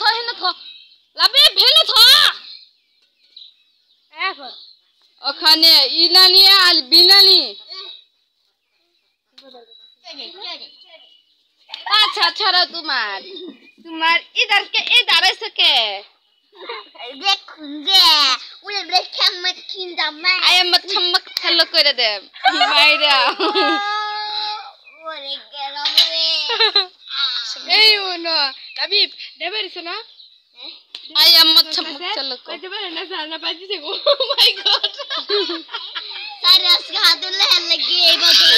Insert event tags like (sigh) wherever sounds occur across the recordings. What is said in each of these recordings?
थ हेन थ लाबे भेन थ एक ओखाने इनानी आल बिनानी আচ্ছা ছাড়া তোমার তোমার ইদারকে ইদার আছে কে দেখুন যে উলে ব্রেখা মত কিন্দা মা আই মত ছমক ফেলো করে দে ভাইরা ওরে গেলাম রে (laughs) Hey, no. David, David is na. I am much much loco. I never na sa na pati se. Oh my god. Sare aske hatul le lagi eba de.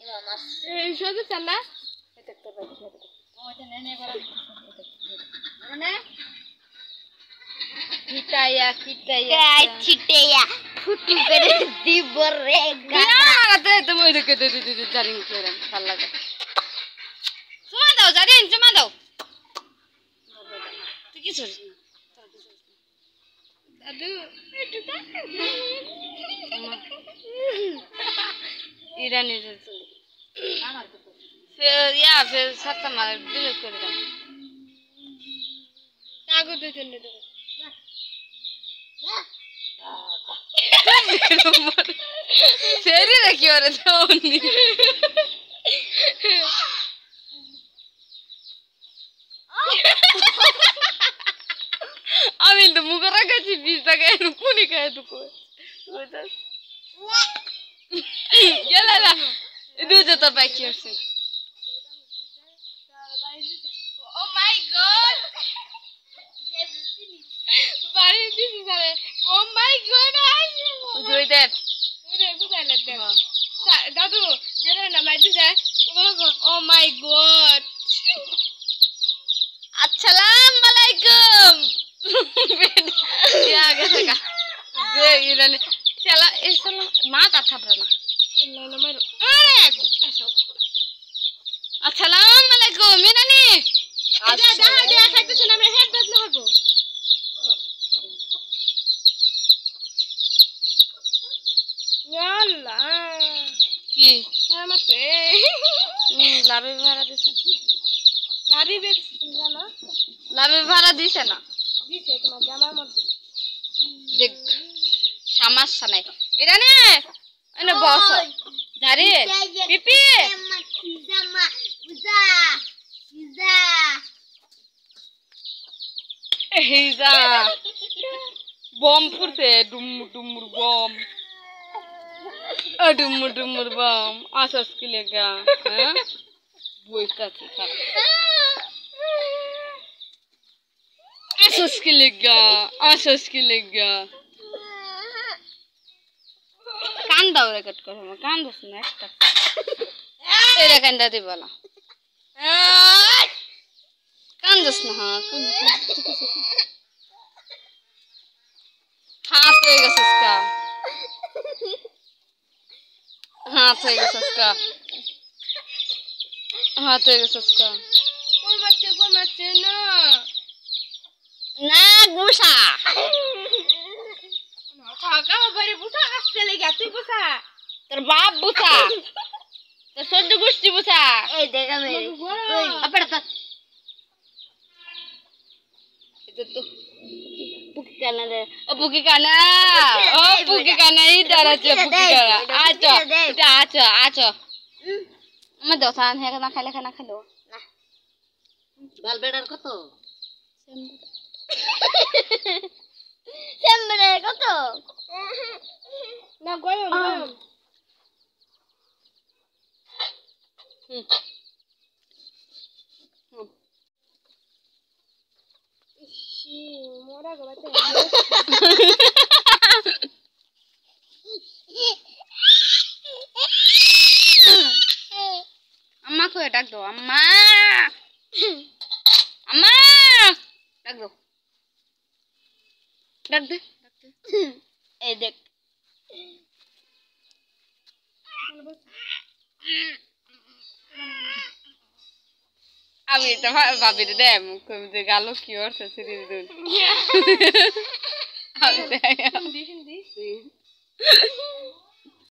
Eh, show to sala. Etak tar bhai. Oh, ita nene kora. Nene. Kitaya, kitaya. Kai chitaya. ফুটু করে দিব রে গানা গাতে তুমি ঢুকে দিতে জানিন কেরাম ভাল লাগে জারিন জমা দাও তুই কি ছড়িস দাদু ইরানির ইয়া ফের সাতটা মারে ডিলিট করে দাও tagasi pistaga enukunika enuku kuidas jälle ära nüüd jätab äkki üldse বাড়ির দিছি স্যারে ও মাই গড দুই দেব কোথায় লাগবে দাদু যেন নামাই দিছে ও মাই গড থাপড়ালে চেলা এই চলো মা তার থাপড়া না আসসালাম আলাইকুম মিনানি আমি হেড বদলে হবো কি হ্যাঁ, ভাড়া দিছে ভাড়া দিছে না দিছে তোমার জামার মধ্যে দেখ সমস্যা নাই এটা নে এনে বস জারি পিপি এই বম ফুটছে ডুমুর ডুমুর বম ডুমুর ডুমুর বম আসাস কি লেগা হ্যাঁ বইটা ঠিক আসাস কি লেগা আসাস কি লেগা কান্দাও রেকর্ড করব কান্দাস না একটা এটা কান্দা দিব না কান্দাস না হাত হয়ে গেছে হাত হয়ে গেছে हाथ है उसका कोई मत कोई मत ना ना गुस्सा বাবারে বুসা কাছ চলে গিয়া তুই বুসা তোর বাপ বুসা তোর সদ্য গোষ্ঠী বুসা এই দেখা মেরে আপড়া তো এটা তো পুকি কানা রে ও পুকি কানা ও পুকি কানা ই দাঁড়াচ্ছে পুকি কানা আচ্ছা এটা আচ্ছা আচ্ছা আমার দশা আন হ্যাঁ না খাইলে খানা খাইলো না বাল বেড়ার কত Sempre cotto. No, quello no. Mm. Sì, ora che vado Amma করে ডাক দাও আম্মা আম্মা ডাক দাও ডাক দে এই দেখ আমি এটা ভাবি দেম কম যে গাল কি অর্থ সিরিজ দুন আমি দেখ (laughs)